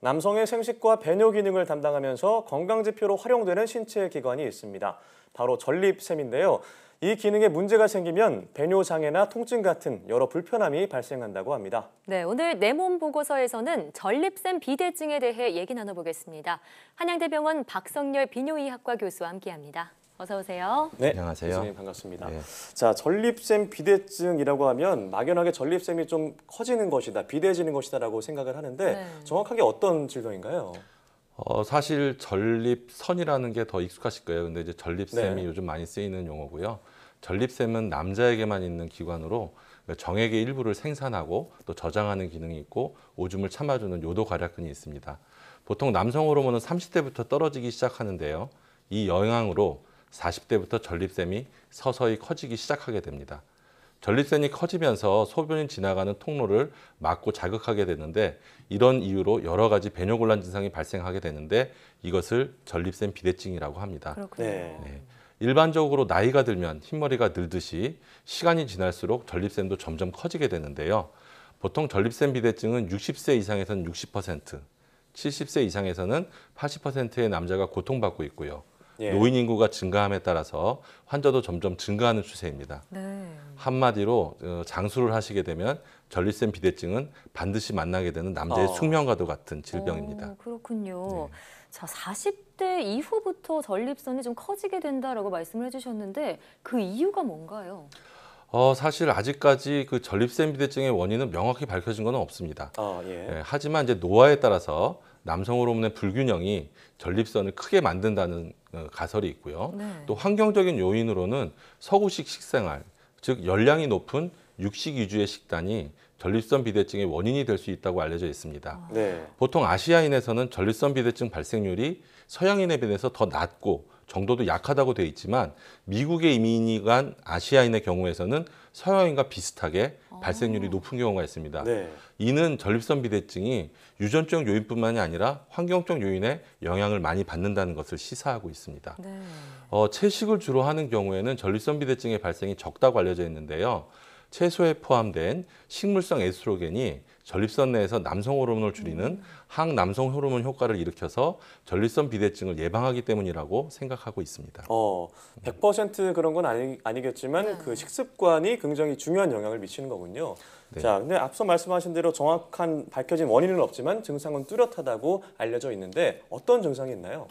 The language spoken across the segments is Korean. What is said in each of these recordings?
남성의 생식과 배뇨 기능을 담당하면서 건강지표로 활용되는 신체 기관이 있습니다. 바로 전립샘인데요. 이 기능에 문제가 생기면 배뇨 장애나 통증 같은 여러 불편함이 발생한다고 합니다. 네, 오늘 내 몸 보고서에서는 전립샘 비대증에 대해 얘기 나눠보겠습니다. 한양대병원 박성열 비뇨의학과 교수와 함께합니다. 어서 오세요. 네, 안녕하세요. 교수님 반갑습니다. 네. 자, 전립샘 비대증이라고 하면 막연하게 전립샘이 좀 커지는 것이다, 비대해지는 것이다라고 생각을 하는데 네. 정확하게 어떤 질병인가요? 어, 사실 전립선이라는 게 더 익숙하실 거예요. 근데 이제 전립샘이 네. 요즘 많이 쓰이는 용어고요. 전립샘은 남자에게만 있는 기관으로 정액의 일부를 생산하고 또 저장하는 기능이 있고 오줌을 참아주는 요도괄약근이 있습니다. 보통 남성 호르몬은 30대부터 떨어지기 시작하는데요. 이 영향으로 40대부터 전립샘이 서서히 커지기 시작하게 됩니다. 전립샘이 커지면서 소변이 지나가는 통로를 막고 자극하게 되는데 이런 이유로 여러 가지 배뇨곤란 증상이 발생하게 되는데 이것을 전립샘 비대증이라고 합니다. 그렇군요. 네. 네. 일반적으로 나이가 들면 흰머리가 늘듯이 시간이 지날수록 전립샘도 점점 커지게 되는데요. 보통 전립샘 비대증은 60세 이상에서는 60%, 70세 이상에서는 80%의 남자가 고통받고 있고요. 예. 노인 인구가 증가함에 따라서 환자도 점점 증가하는 추세입니다. 네. 한마디로 어, 장수를 하시게 되면 전립선 비대증은 반드시 만나게 되는 남자의 어. 숙명과도 같은 질병입니다. 오, 어, 그렇군요. 네. 자, 40대 이후부터 전립선이 좀 커지게 된다고 말씀을 해주셨는데 그 이유가 뭔가요? 어, 사실 아직까지 그전립선 비대증의 원인은 명확히 밝혀진 것은 없습니다. 아, 예. 예, 하지만 이제 노화에 따라서 남성 호르몬의 불균형이 전립선을 크게 만든다는 어, 가설이 있고요. 네. 또 환경적인 요인으로는 서구식 식생활, 즉 열량이 높은 육식 위주의 식단이 전립선 비대증의 원인이 될 수 있다고 알려져 있습니다. 네. 보통 아시아인에서는 전립선 비대증 발생률이 서양인에 비해서 더 낮고 정도도 약하다고 되어 있지만 미국의 이민이 간 아시아인의 경우에서는 서양인과 비슷하게 아. 발생률이 높은 경우가 있습니다. 네. 이는 전립선 비대증이 유전적 요인뿐만이 아니라 환경적 요인에 영향을 많이 받는다는 것을 시사하고 있습니다. 네. 어, 채식을 주로 하는 경우에는 전립선 비대증의 발생이 적다고 알려져 있는데요. 채소에 포함된 식물성 에스트로겐이 전립선 내에서 남성 호르몬을 줄이는 음. 항남성 호르몬 효과를 일으켜서 전립선 비대증을 예방하기 때문이라고 생각하고 있습니다. 어, 100% 그런 건 아니, 아니겠지만 그 네. 식습관이 굉장히 중요한 영향을 미치는 거군요. 네. 자, 근데 앞서 말씀하신 대로 정확한 밝혀진 원인은 없지만 증상은 뚜렷하다고 알려져 있는데 어떤 증상이 있나요?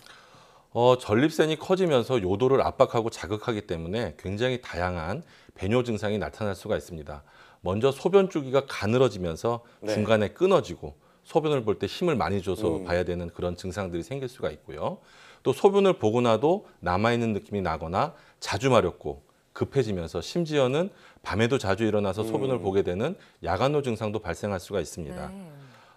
어, 전립선이 커지면서 요도를 압박하고 자극하기 때문에 굉장히 다양한 배뇨 증상이 나타날 수가 있습니다. 먼저 소변 주기가 가늘어지면서 네. 중간에 끊어지고 소변을 볼 때 힘을 많이 줘서 음. 봐야 되는 그런 증상들이 생길 수가 있고요. 또 소변을 보고 나도 남아있는 느낌이 나거나 자주 마렵고 급해지면서 심지어는 밤에도 자주 일어나서 소변을 음. 보게 되는 야간노 증상도 발생할 수가 있습니다. 네.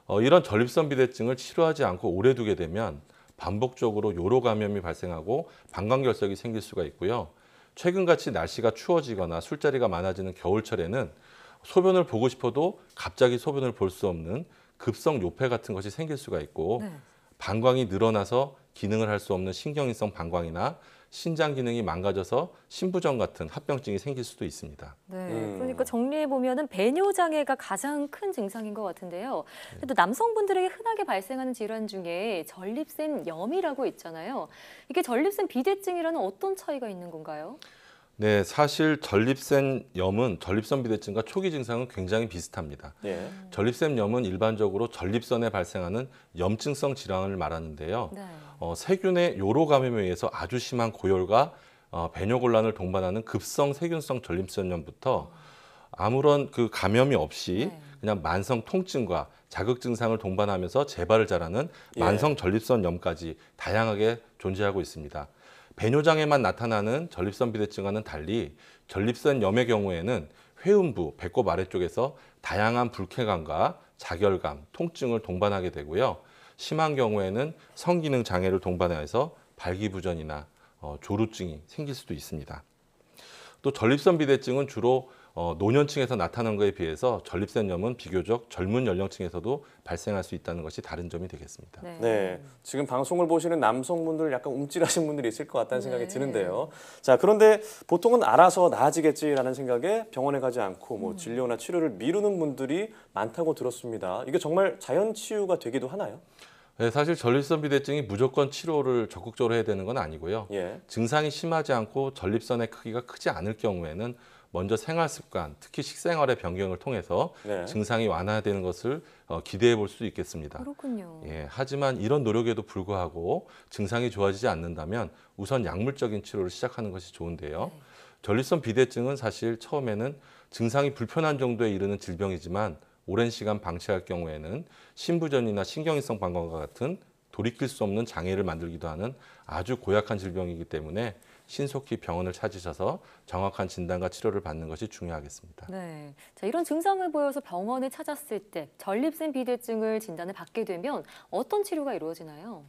어, 이런 전립선 비대증을 치료하지 않고 오래 두게 되면 반복적으로 요로 감염이 발생하고 방광결석이 생길 수가 있고요. 최근같이 날씨가 추워지거나 술자리가 많아지는 겨울철에는 소변을 보고 싶어도 갑자기 소변을 볼 수 없는 급성 요폐 같은 것이 생길 수가 있고 네. 방광이 늘어나서 기능을 할 수 없는 신경인성 방광이나 신장 기능이 망가져서 신부전 같은 합병증이 생길 수도 있습니다. 네, 음. 그러니까 정리해 보면은 배뇨 장애가 가장 큰 증상인 것 같은데요. 또 남성분들에게 흔하게 발생하는 질환 중에 전립샘 염이라고 있잖아요. 이게 전립샘 비대증이라는 어떤 차이가 있는 건가요? 네, 사실 전립선염은 전립선 비대증과 초기 증상은 굉장히 비슷합니다. 예. 네. 전립선염은 일반적으로 전립선에 발생하는 염증성 질환을 말하는데요. 네. 어, 세균의 요로 감염에 의해서 아주 심한 고열과 어, 배뇨 곤란을 동반하는 급성 세균성 전립선염부터 아무런 그 감염이 없이 네. 그냥 만성 통증과 자극 증상을 동반하면서 재발을 자라는 예. 만성 전립선염까지 다양하게 존재하고 있습니다. 배뇨장에만 나타나는 전립선 비대증과는 달리 전립선 염의 경우에는 회음부, 배꼽 아래쪽에서 다양한 불쾌감과 자결감, 통증을 동반하게 되고요. 심한 경우에는 성기능 장애를 동반해서 발기부전이나 어, 조루증이 생길 수도 있습니다. 또 전립선 비대증은 주로 어, 노년층에서 나타난 것에 비해서 전립선염은 비교적 젊은 연령층에서도 발생할 수 있다는 것이 다른 점이 되겠습니다. 네. 네. 지금 방송을 보시는 남성분들 약간 움찔하신 분들이 있을 것 같다는 생각이 네. 드는데요. 자, 그런데 보통은 알아서 나아지겠지라는 생각에 병원에 가지 않고 뭐 음. 진료나 치료를 미루는 분들이 많다고 들었습니다. 이게 정말 자연 치유가 되기도 하나요? 네, 사실 전립선 비대증이 무조건 치료를 적극적으로 해야 되는 건 아니고요. 예. 증상이 심하지 않고 전립선의 크기가 크지 않을 경우에는 먼저 생활 습관, 특히 식생활의 변경을 통해서 네. 증상이 완화되는 것을 어, 기대해 볼 수 있겠습니다. 그렇군요. 예, 하지만 이런 노력에도 불구하고 증상이 좋아지지 않는다면 우선 약물적인 치료를 시작하는 것이 좋은데요. 네. 전립선 비대증은 사실 처음에는 증상이 불편한 정도에 이르는 질병이지만 오랜 시간 방치할 경우에는 신부전이나 신경이성 방광과 같은 돌이킬 수 없는 장애를 만들기도 하는 아주 고약한 질병이기 때문에 신속히 병원을 찾으셔서 정확한 진단과 치료를 받는 것이 중요하겠습니다. 네, 자, 이런 증상을 보여서 병원을 찾았을 때 전립선 비대증을 진단을 받게 되면 어떤 치료가 이루어지나요?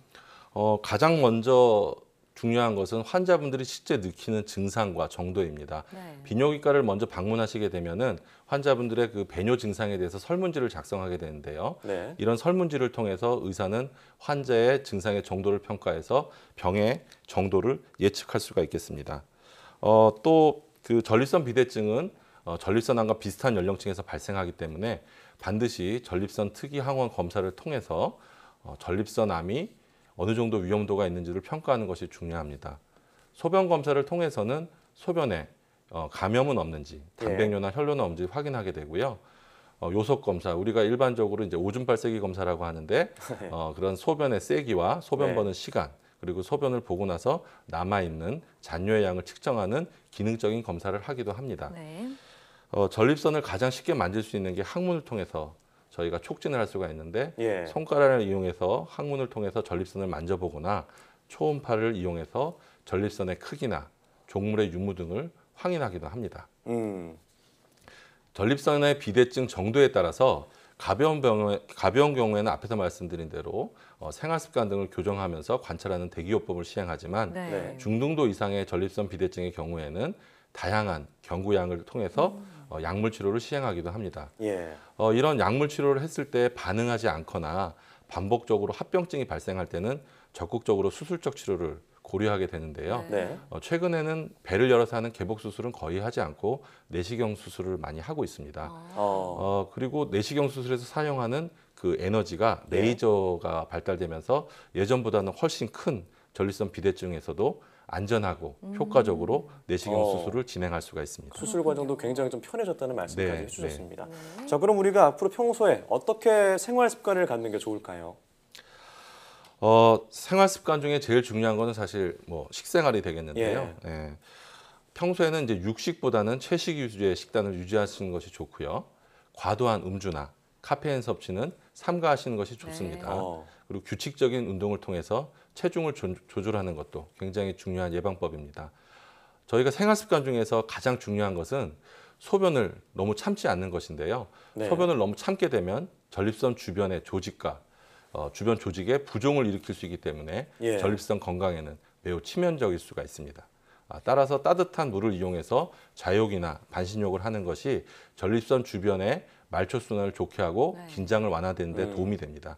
어, 가장 먼저 중요한 것은 환자분들이 실제 느끼는 증상과 정도입니다. 네. 비뇨기과를 먼저 방문하시게 되면은 환자분들의 그 배뇨 증상에 대해서 설문지를 작성하게 되는데요. 네. 이런 설문지를 통해서 의사는 환자의 증상의 정도를 평가해서 병의 정도를 예측할 수가 있겠습니다. 어, 또 그 전립선 비대증은 어, 전립선암과 비슷한 연령층에서 발생하기 때문에 반드시 전립선 특이 항원 검사를 통해서 어, 전립선암이 어느 정도 위험도가 있는지를 평가하는 것이 중요합니다. 소변 검사를 통해서는 소변에 어, 감염은 없는지 예. 단백뇨나 혈뇨는 없는지 확인하게 되고요. 어, 요석 검사 우리가 일반적으로 이제 오줌발색이 검사라고 하는데 어, 그런 소변의 세기와 소변 버는 네. 시간 그리고 소변을 보고 나서 남아 있는 잔뇨의 양을 측정하는 기능적인 검사를 하기도 합니다. 네. 어, 전립선을 가장 쉽게 만질 수 있는 게 항문을 통해서 저희가 촉진을 할 수가 있는데 예. 손가락을 이용해서 항문을 통해서 전립선을 만져보거나 초음파를 이용해서 전립선의 크기나 종물의 유무 등을 확인하기도 합니다. 음. 전립선의 비대증 정도에 따라서 가벼운, 병 가벼운 경우에는 앞에서 말씀드린 대로 어, 생활습관 등을 교정하면서 관찰하는 대기요법을 시행하지만 네. 네. 중등도 이상의 전립선 비대증의 경우에는 다양한 경구양을 통해서 음. 어, 약물 치료를 시행하기도 합니다. 예. 어, 이런 약물 치료를 했을 때 반응하지 않거나 반복적으로 합병증이 발생할 때는 적극적으로 수술적 치료를 고려하게 되는데요. 네. 네. 어, 최근에는 배를 열어서 하는 개복 수술은 거의 하지 않고 내시경 수술을 많이 하고 있습니다. 아. 어, 어 그리고 내시경 수술에서 사용하는 그 에너지가 네. 레이저가 발달되면서 예전보다는 훨씬 큰 전립선 비대증에서도 안전하고 음. 효과적으로 내시경 어. 수술을 진행할 수가 있습니다. 그 수술 과정도 굉장히 좀 편해졌다는 말씀까지 네, 네, 해주셨습니다. 네. 자, 그럼 우리가 앞으로 평소에 어떻게 생활 습관을 갖는 게 좋을까요? 어, 생활 습관 중에 제일 중요한 거는 사실 뭐 식생활이 되겠는데요. 예. 예. 평소에는 이제 육식보다는 채식 위주의 식단을 유지하시는 것이 좋고요. 과도한 음주나 카페인 섭취는 삼가하시는 것이 좋습니다. 네. 어. 그리고 규칙적인 운동을 통해서 체중을 조, 조절하는 것도 굉장히 중요한 예방법입니다. 저희가 생활 습관 중에서 가장 중요한 것은 소변을 너무 참지 않는 것인데요. 네. 소변을 너무 참게 되면 전립선 주변의 조직과 어, 주변 조직에 부종을 일으킬 수 있기 때문에 예. 전립선 건강에는 매우 치명적일 수가 있습니다. 아, 따라서 따뜻한 물을 이용해서 자욕이나 반신욕을 하는 것이 전립선 주변의 말초 순환을 좋게 하고 네. 긴장을 완화되는 데 음. 도움이 됩니다.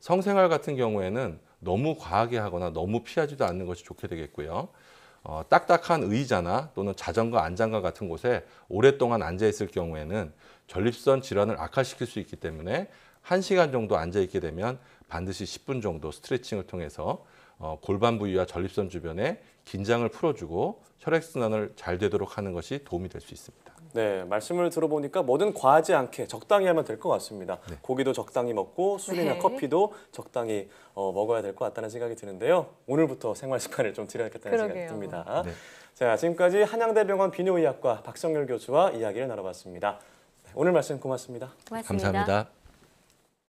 성생활 같은 경우에는 너무 과하게 하거나 너무 피하지도 않는 것이 좋게 되겠고요. 어, 딱딱한 의자나 또는 자전거 안장과 같은 곳에 오랫동안 앉아 있을 경우에는 전립선 질환을 악화시킬 수 있기 때문에 1시간 정도 앉아 있게 되면 반드시 10분 정도 스트레칭을 통해서 어, 골반 부위와 전립선 주변에 긴장을 풀어주고 혈액순환을 잘 되도록 하는 것이 도움이 될 수 있습니다. 네, 말씀을 들어보니까 뭐든 과하지 않게 적당히 하면 될 것 같습니다. 네. 고기도 적당히 먹고 술이나 네. 커피도 적당히 어, 먹어야 될 것 같다는 생각이 드는데요. 오늘부터 생활 습관을 좀 들여야겠다는 생각이 그러게요. 듭니다. 네. 자, 지금까지 한양대병원 비뇨의학과 박성열 교수와 이야기를 나눠봤습니다. 네, 오늘 말씀 고맙습니다. 고맙습니다. 감사합니다.